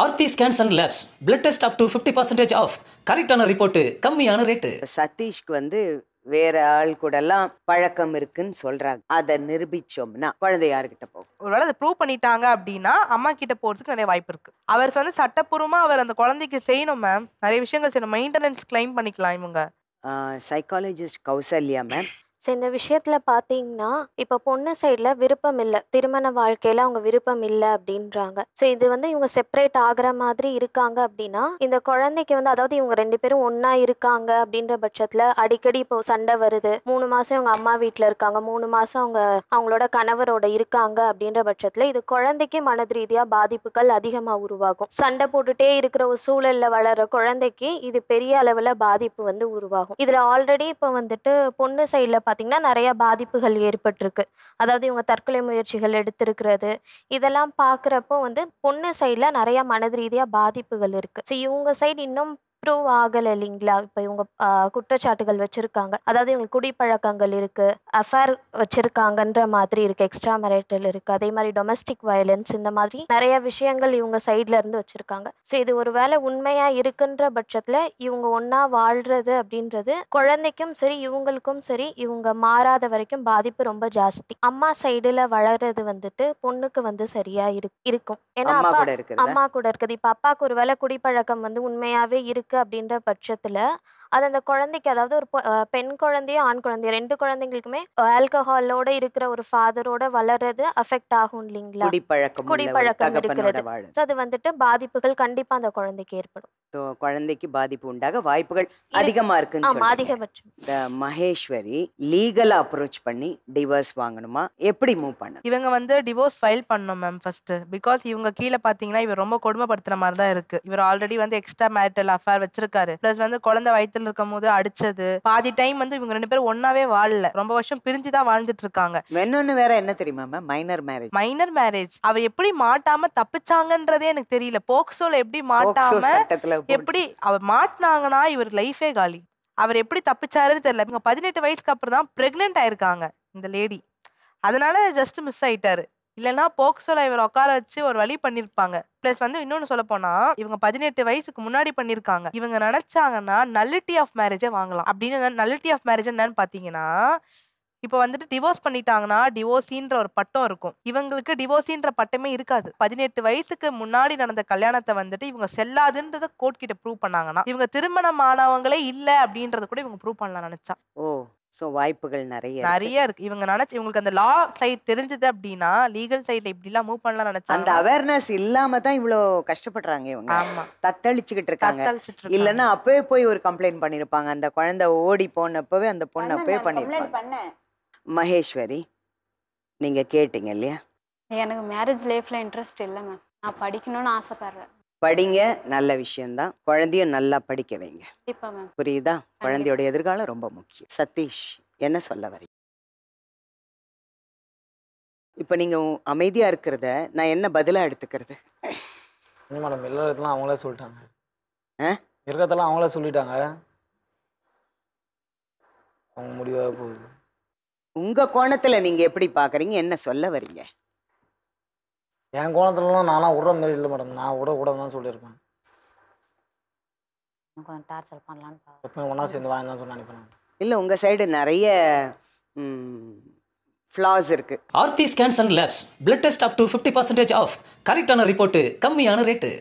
Aarthi scans and labs blood test up to fifty percentage of கரெக்டான report கம்மியான rate சதீஷ்க்கு வந்து வேற ஆள் எல்லாம் பழக்கம் இருக்குன்னு சொல்றாங்க அதை நிரூபிச்சோம்னா குழந்தை யாருக்கிட்ட போகும் ஒருவேளை அதை ப்ரூவ் பண்ணிட்டாங்க அப்படின்னா அம்மா கிட்ட போறதுக்கு நிறைய வாய்ப்பு இருக்கு அவர் வந்து சட்டப்பூர்வமா அவர் அந்த குழந்தைக்கு செய்யணும் மேம் நிறைய விஷயங்கள் செய்யணும் மெயின்டெனன்ஸ் கிளைம் பண்ணிக்கலாம் இவங்க சைக்காலஜிஸ்ட் கௌசல்யா மேம் ஸோ இந்த விஷயத்தில் பார்த்தீங்கன்னா இப்போ பொண்ணு சைடில் விருப்பம் இல்லை திருமண வாழ்க்கையில் அவங்க விருப்பம் இல்லை அப்படின்றாங்க ஸோ இது வந்து இவங்க செப்பரேட் ஆகிற மாதிரி இருக்காங்க அப்படின்னா இந்த குழந்தைக்கு வந்து அதாவது இவங்க ரெண்டு பேரும் ஒன்றா இருக்காங்க அப்படின்ற பட்சத்தில் அடிக்கடி இப்போ சண்டை வருது மூணு மாதம் இவங்க அம்மா வீட்டில் இருக்காங்க மூணு மாதம் அவங்க அவங்களோட கணவரோட இருக்காங்க அப்படின்ற பட்சத்தில் இது குழந்தைக்கு மனது ரீதியாக பாதிப்புகள் அதிகமாக உருவாகும் சண்டை போட்டுகிட்டே இருக்கிற ஒரு சூழலில் வளர குழந்தைக்கு இது பெரிய அளவில் பாதிப்பு வந்து உருவாகும் இதில் ஆல்ரெடி இப்போ வந்துட்டு பொண்ணு சைடில் பார்த்திங்கன்னா நிறையா பாதிப்புகள் ஏற்பட்டிருக்கு அதாவது இவங்க தற்கொலை முயற்சிகள் எடுத்திருக்கிறது இதெல்லாம் பார்க்குறப்போ வந்து பொண்ணு சைடில் நிறையா மனது ரீதியாக பாதிப்புகள் இருக்குது ஸோ இவங்க சைடு இன்னும் ப்ரூவ் ஆகல இல்லைங்களா இப்போ இவங்க குற்றச்சாட்டுகள் வச்சிருக்காங்க அதாவது இவங்களுக்கு குடிப்பழக்கங்கள் இருக்கு அஃபேர் வச்சிருக்காங்கன்ற மாதிரி இருக்கு எக்ஸ்ட்ரா மேரிட்டல் இருக்குது அதே மாதிரி டொமஸ்டிக் வயலன்ஸ் இந்த மாதிரி நிறைய விஷயங்கள் இவங்க சைட்ல இருந்து வச்சுருக்காங்க ஸோ இது ஒரு வேலை உண்மையாக இருக்குன்ற பட்சத்தில் இவங்க ஒன்றா வாழ்கிறது அப்படின்றது குழந்தைக்கும் சரி இவங்களுக்கும் சரி இவங்க மாறாத வரைக்கும் பாதிப்பு ரொம்ப ஜாஸ்தி அம்மா சைடில் வளர்றது வந்துட்டு பொண்ணுக்கு வந்து சரியாக இருக்கும் ஏன்னா அம்மா கூட இருக்குது இப்போ அப்பாவுக்கு ஒருவேளை குடிப்பழக்கம் வந்து உண்மையாகவே இருக்குது அப்படின்ற பட்சத்தில் அது அந்த குழந்தைக்கு அதாவது ஒரு பெண் குழந்தையும் ஆண் குழந்தையும் ரெண்டு குழந்தைங்களுக்குமே ஆல்கஹாலோட இருக்கிற ஒரு ஃபாதரோட வளர்றது அஃபெக்ட் ஆகும் இல்லைங்களா குடிப்பழக்கம் குடிப்பழக்கம் இருக்கிறது ஸோ அது வந்துட்டு பாதிப்புகள் கண்டிப்பா அந்த குழந்தைக்கு ஏற்படும் குழந்தைக்கு பாதிப்பு உண்டாக வாய்ப்புகள் அதிகமா இருக்கு மகேஸ்வரி லீகலா அப்ரோச் பண்ணி டிவோர்ஸ் வாங்கணுமா எப்படி மூவ் பண்ண இவங்க வந்து டிவோர்ஸ் ஃபைல் பண்ணோம் மேம் ஃபர்ஸ்ட் பிகாஸ் இவங்க கீழே பாத்தீங்கன்னா இவர் ரொம்ப கொடுமைப்படுத்துற மாதிரி தான் இருக்கு இவர் ஆல்ரெடி வந்து எக்ஸ்ட்ரா மேரிட்டல் அஃபேர் வச்சிருக்காரு பிளஸ் வந்து குழந்தை வயிற்று டென்த்தில் இருக்கும் போது அடிச்சது பாதி டைம் வந்து இவங்க ரெண்டு பேரும் ஒன்னாவே வாழல ரொம்ப வருஷம் பிரிஞ்சுதான் வாழ்ந்துட்டு இருக்காங்க இன்னொன்னு வேற என்ன தெரியுமா மைனர் மேரேஜ் மைனர் மேரேஜ் அவ எப்படி மாட்டாம தப்பிச்சாங்கன்றதே எனக்கு தெரியல போக்சோல எப்படி மாட்டாம எப்படி அவ மாட்டினாங்கன்னா இவர் லைஃபே காலி அவர் எப்படி தப்பிச்சாருன்னு தெரியல இவங்க பதினெட்டு வயசுக்கு அப்புறம் தான் பிரெக்னென்ட் ஆயிருக்காங்க இந்த லேடி அதனால ஜஸ்ட் மிஸ் ஆயிட்டாரு இல்லைன்னா போக்சோல இவர் உட்கார வச்சு ஒரு வழி பண்ணியிருப்பாங்க பிளஸ் வந்து இன்னொன்று சொல்ல போனா இவங்க பதினெட்டு வயசுக்கு முன்னாடி பண்ணியிருக்காங்க இவங்க நினைச்சாங்கன்னா நல்லிட்டி ஆஃப் மேரேஜை வாங்கலாம் அப்படின்னு நல்லிட்டி ஆஃப் மேரேஜ் என்னன்னு பார்த்தீங்கன்னா இப்போ வந்துட்டு டிவோர்ஸ் பண்ணிட்டாங்கன்னா டிவோர்ஸின்ற ஒரு பட்டம் இருக்கும் இவங்களுக்கு டிவோர்ஸின்ற பட்டமே இருக்காது பதினெட்டு வயசுக்கு முன்னாடி நடந்த கல்யாணத்தை வந்துட்டு இவங்க செல்லாதுன்றத கோர்ட் கிட்ட ப்ரூவ் பண்ணாங்கன்னா இவங்க திருமணம் ஆனவங்களே இல்லை அப்படின்றத கூட இவங்க ப்ரூவ் பண்ணலாம் நினைச்சா ஓ ஸோ வாய்ப்புகள் நிறைய நிறைய இருக்கு இவங்க நினைச்சு இவங்களுக்கு அந்த லா சைட் தெரிஞ்சது அப்படின்னா லீகல் சைட் இப்படிலாம் மூவ் பண்ணலாம் நினைச்சா அந்த அவேர்னஸ் இல்லாம தான் இவ்வளோ கஷ்டப்படுறாங்க இவங்க தத்தளிச்சுக்கிட்டு இருக்காங்க இல்லைன்னா அப்பவே போய் ஒரு கம்ப்ளைண்ட் பண்ணியிருப்பாங்க அந்த குழந்தை ஓடி போனப்பவே அந்த பொண்ணு அப்பவே பண்ணிருப்பாங்க மகேஸ்வரி நீங்க கேட்டீங்க இல்லையா எனக்கு மேரேஜ் லைஃப்ல இன்ட்ரெஸ்ட் இல்லை மேம் நான் படிக்கணும்னு ஆசைப்படுறேன் படிங்க நல்ல விஷயம்தான் குழந்தைய நல்லா படிக்க வைங்க புரியுதா குழந்தையோட எதிர்காலம் ரொம்ப முக்கியம் சதீஷ் என்ன சொல்ல வரீங்க இப்போ நீங்கள் அமைதியாக இருக்கிறத நான் என்ன பதிலாக எடுத்துக்கிறது மேடம் இல்லைலாம் அவங்களே சொல்லிட்டாங்க ஆ அவங்களே சொல்லிட்டாங்க அவங்க முடிவாக போகுது உங்கள் கோணத்தில் நீங்கள் எப்படி பார்க்குறீங்க என்ன சொல்ல வரீங்க என் கோணத்துலலாம் நானாக விடுற மாதிரி இல்லை மேடம் நான் விட கூடாதுன்னு சொல்லியிருப்பேன் கொஞ்சம் டார்ச்சர் பண்ணலான்னு எப்பவுமே ஒன்றா சேர்ந்து வாங்கன்னு சொல்லி நினைப்பேன் இல்லை உங்கள் சைடு நிறைய ஃப்ளாஸ் இருக்குது Aarthi scans and labs blood test up to fifty percentage of கரெக்டான ரிப்போர்ட்டு கம்மியான ரேட்டு